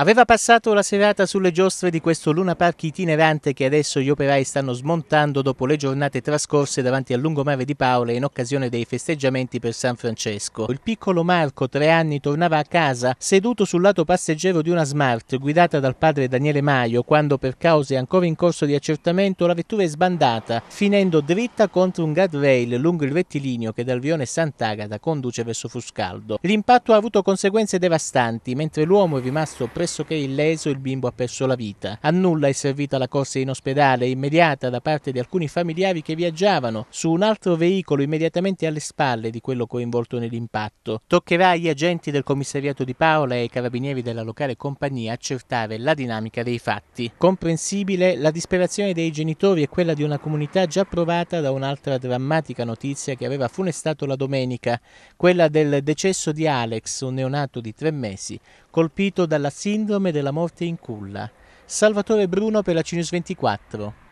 Aveva passato la serata sulle giostre di questo Luna Park itinerante che adesso gli operai stanno smontando dopo le giornate trascorse davanti al lungomare di Paola in occasione dei festeggiamenti per San Francesco. Il piccolo Marco, tre anni, tornava a casa seduto sul lato passeggero di una Smart guidata dal padre Daniele Maio quando per cause ancora in corso di accertamento la vettura è sbandata finendo dritta contro un guardrail lungo il rettilineo che dal Vione Sant'Agata conduce verso Fuscaldo. L'impatto ha avuto conseguenze devastanti mentre l'uomo è rimasto preso pressoché illeso il bimbo ha perso la vita. A nulla è servita la corsa in ospedale immediata da parte di alcuni familiari che viaggiavano su un altro veicolo immediatamente alle spalle di quello coinvolto nell'impatto. Toccherà agli agenti del commissariato di Paola e ai carabinieri della locale compagnia accertare la dinamica dei fatti. Comprensibile la disperazione dei genitori e quella di una comunità già provata da un'altra drammatica notizia che aveva funestato la domenica, quella del decesso di Alex, un neonato di tre mesi, colpito dalla sindrome Sindrome della morte in culla. Salvatore Bruno per la Cinus 24.